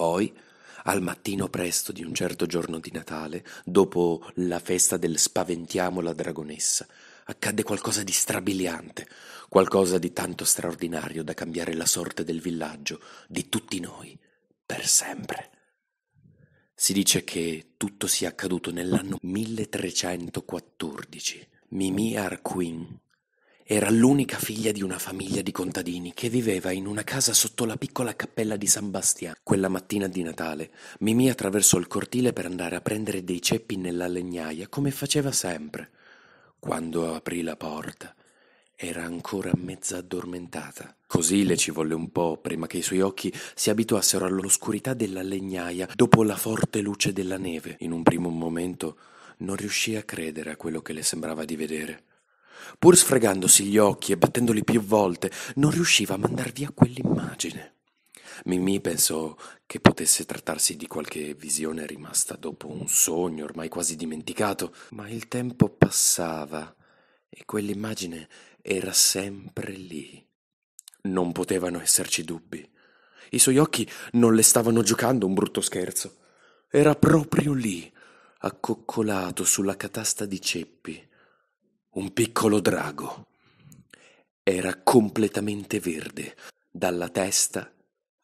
Poi, al mattino presto di un certo giorno di Natale, dopo la festa del Spaventiamo la Dragonessa, accadde qualcosa di strabiliante, qualcosa di tanto straordinario da cambiare la sorte del villaggio, di tutti noi, per sempre. Si dice che tutto sia accaduto nell'anno 1314. Mimì Arquin era l'unica figlia di una famiglia di contadini che viveva in una casa sotto la piccola cappella di San Bastiano. Quella mattina di Natale, Mimì attraversò il cortile per andare a prendere dei ceppi nella legnaia, come faceva sempre. Quando aprì la porta, era ancora mezza addormentata. Così le ci volle un po' prima che i suoi occhi si abituassero all'oscurità della legnaia dopo la forte luce della neve. In un primo momento non riuscì a credere a quello che le sembrava di vedere. Pur sfregandosi gli occhi e battendoli più volte, non riusciva a mandar via quell'immagine. Mimì pensò che potesse trattarsi di qualche visione rimasta dopo un sogno ormai quasi dimenticato, ma il tempo passava e quell'immagine era sempre lì. Non potevano esserci dubbi. I suoi occhi non le stavano giocando un brutto scherzo. Era proprio lì, accoccolato sulla catasta di ceppi un piccolo drago. Era completamente verde, dalla testa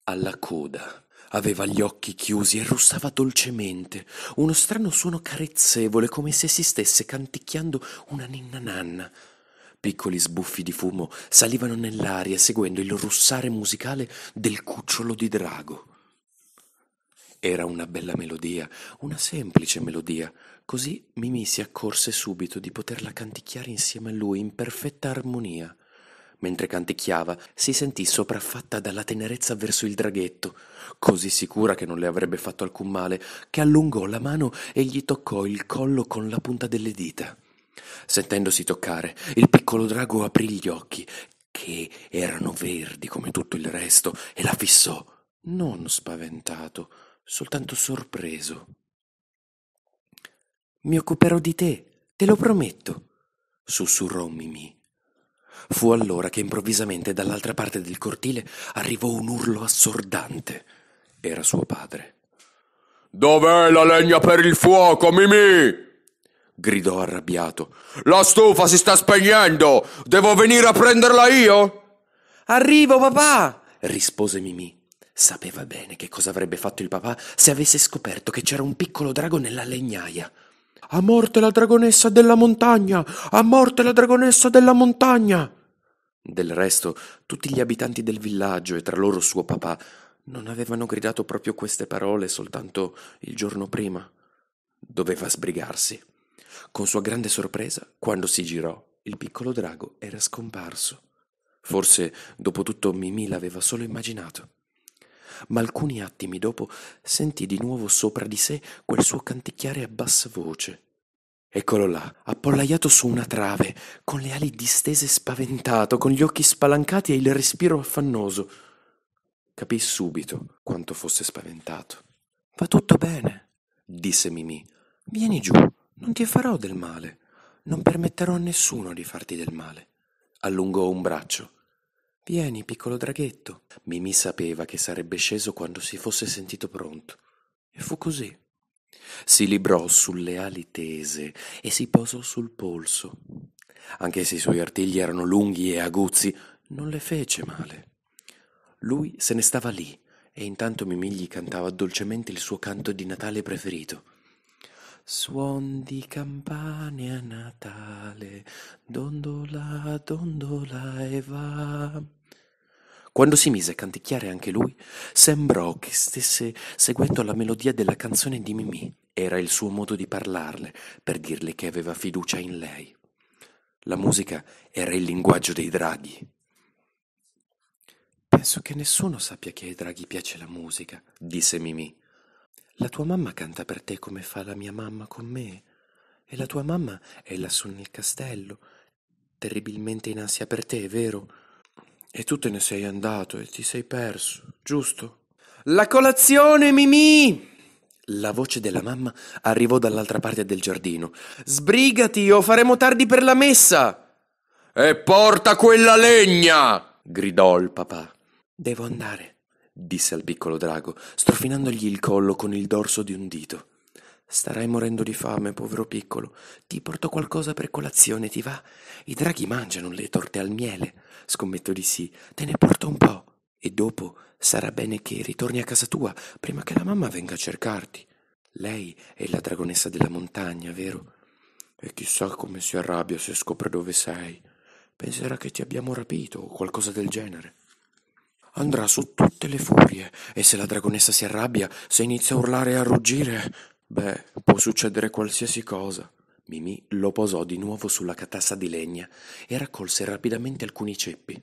alla coda. Aveva gli occhi chiusi e russava dolcemente, uno strano suono carezzevole come se si stesse canticchiando una ninna nanna. Piccoli sbuffi di fumo salivano nell'aria seguendo il russare musicale del cucciolo di drago. Era una bella melodia, una semplice melodia, così Mimì si accorse subito di poterla canticchiare insieme a lui in perfetta armonia. Mentre canticchiava, si sentì sopraffatta dalla tenerezza verso il draghetto, così sicura che non le avrebbe fatto alcun male, che allungò la mano e gli toccò il collo con la punta delle dita. Sentendosi toccare, il piccolo drago aprì gli occhi, che erano verdi come tutto il resto, e la fissò, non spaventato, soltanto sorpreso. Mi occuperò di te, te lo prometto, sussurrò Mimì. Fu allora che improvvisamente dall'altra parte del cortile arrivò un urlo assordante. Era suo padre. Dov'è la legna per il fuoco, Mimì? gridò arrabbiato. La stufa si sta spegnendo! Devo venire a prenderla io? Arrivo, papà! rispose Mimì. Sapeva bene che cosa avrebbe fatto il papà se avesse scoperto che c'era un piccolo drago nella legnaia. A morte la dragonessa della montagna! A morte la dragonessa della montagna! Del resto, tutti gli abitanti del villaggio e tra loro suo papà non avevano gridato proprio queste parole soltanto il giorno prima. Doveva sbrigarsi. Con sua grande sorpresa, quando si girò, il piccolo drago era scomparso. Forse, dopo tutto, Mimì l'aveva solo immaginato ma alcuni attimi dopo sentì di nuovo sopra di sé quel suo canticchiare a bassa voce. Eccolo là, appollaiato su una trave, con le ali distese spaventato, con gli occhi spalancati e il respiro affannoso. Capì subito quanto fosse spaventato. Va tutto bene, disse Mimì. Vieni giù, non ti farò del male. Non permetterò a nessuno di farti del male. Allungò un braccio Vieni, piccolo draghetto. Mimì sapeva che sarebbe sceso quando si fosse sentito pronto. E fu così. Si librò sulle ali tese e si posò sul polso. Anche se i suoi artigli erano lunghi e aguzzi, non le fece male. Lui se ne stava lì e intanto Mimì gli cantava dolcemente il suo canto di Natale preferito. Suon di campane a Natale, dondola, dondola e va. Quando si mise a canticchiare anche lui, sembrò che stesse seguendo la melodia della canzone di Mimì. Era il suo modo di parlarle, per dirle che aveva fiducia in lei. La musica era il linguaggio dei draghi. Penso che nessuno sappia che ai draghi piace la musica, disse Mimì. La tua mamma canta per te come fa la mia mamma con me. E la tua mamma è lassù nel castello, terribilmente in ansia per te, vero? E tu te ne sei andato e ti sei perso, giusto? La colazione, Mimì! La voce della mamma arrivò dall'altra parte del giardino. Sbrigati o faremo tardi per la messa! E porta quella legna! gridò il papà. Devo andare, disse al piccolo drago, strofinandogli il collo con il dorso di un dito. Starai morendo di fame, povero piccolo. Ti porto qualcosa per colazione, ti va? I draghi mangiano le torte al miele. Scommetto di sì. Te ne porto un po'. E dopo sarà bene che ritorni a casa tua prima che la mamma venga a cercarti. Lei è la dragonessa della montagna, vero? E chissà come si arrabbia se scopre dove sei. Penserà che ti abbiamo rapito o qualcosa del genere. Andrà su tutte le furie e se la dragonessa si arrabbia, se inizia a urlare e a ruggire, Beh, può succedere qualsiasi cosa. Mimì lo posò di nuovo sulla catassa di legna e raccolse rapidamente alcuni ceppi.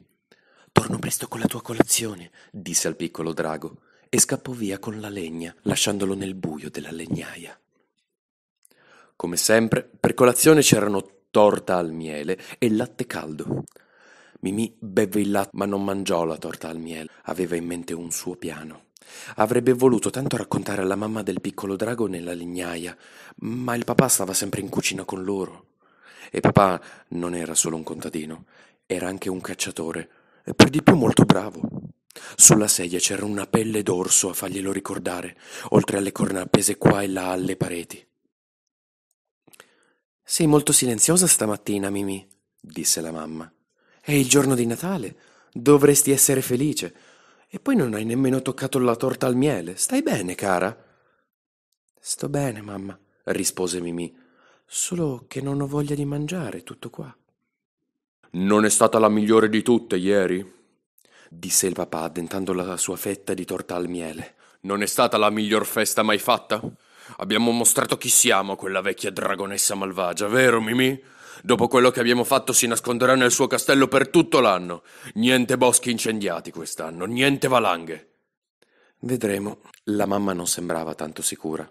Torno presto con la tua colazione, disse al piccolo drago, e scappò via con la legna, lasciandolo nel buio della legnaia. Come sempre, per colazione c'erano torta al miele e latte caldo. Mimì bevve il latte, ma non mangiò la torta al miele, aveva in mente un suo piano. Avrebbe voluto tanto raccontare alla mamma del piccolo drago nella lignaia, ma il papà stava sempre in cucina con loro. E papà non era solo un contadino, era anche un cacciatore, e per di più molto bravo. Sulla sedia c'era una pelle d'orso a farglielo ricordare, oltre alle corna appese qua e là alle pareti. Sei molto silenziosa stamattina, Mimì, disse la mamma. È il giorno di Natale. Dovresti essere felice. E poi non hai nemmeno toccato la torta al miele. Stai bene, cara? Sto bene, mamma, rispose Mimì. Solo che non ho voglia di mangiare, tutto qua. Non è stata la migliore di tutte ieri? disse il papà, addentando la sua fetta di torta al miele. Non è stata la miglior festa mai fatta? Abbiamo mostrato chi siamo a quella vecchia dragonessa malvagia, vero Mimì? Dopo quello che abbiamo fatto si nasconderà nel suo castello per tutto l'anno. Niente boschi incendiati quest'anno, niente valanghe. Vedremo. La mamma non sembrava tanto sicura.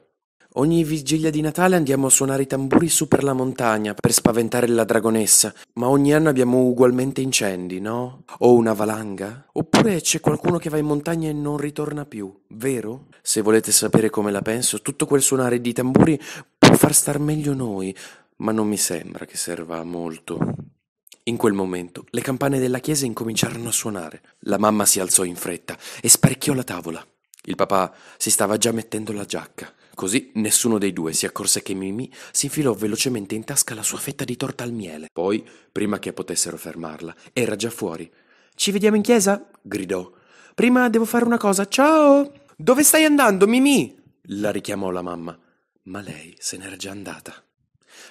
Ogni vigilia di Natale andiamo a suonare i tamburi su per la montagna per spaventare la dragonessa, ma ogni anno abbiamo ugualmente incendi, no? O una valanga? Oppure c'è qualcuno che va in montagna e non ritorna più, vero? Se volete sapere come la penso, tutto quel suonare di tamburi può far star meglio noi ma non mi sembra che serva a molto. In quel momento le campane della chiesa incominciarono a suonare. La mamma si alzò in fretta e sparecchiò la tavola. Il papà si stava già mettendo la giacca. Così nessuno dei due si accorse che Mimì si infilò velocemente in tasca la sua fetta di torta al miele. Poi, prima che potessero fermarla, era già fuori. Ci vediamo in chiesa? gridò. Prima devo fare una cosa. Ciao! Dove stai andando, Mimì? la richiamò la mamma. Ma lei se n'era già andata.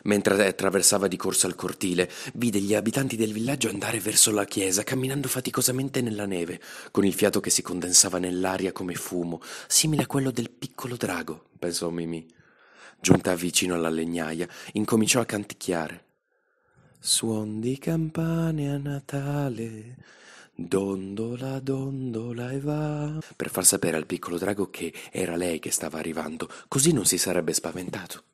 Mentre attraversava di corsa il cortile, vide gli abitanti del villaggio andare verso la chiesa, camminando faticosamente nella neve, con il fiato che si condensava nell'aria come fumo, simile a quello del piccolo drago, pensò Mimì. Giunta vicino alla legnaia, incominciò a canticchiare. Suon di campane a Natale, Dondola, dondola e va. Per far sapere al piccolo drago che era lei che stava arrivando, così non si sarebbe spaventato.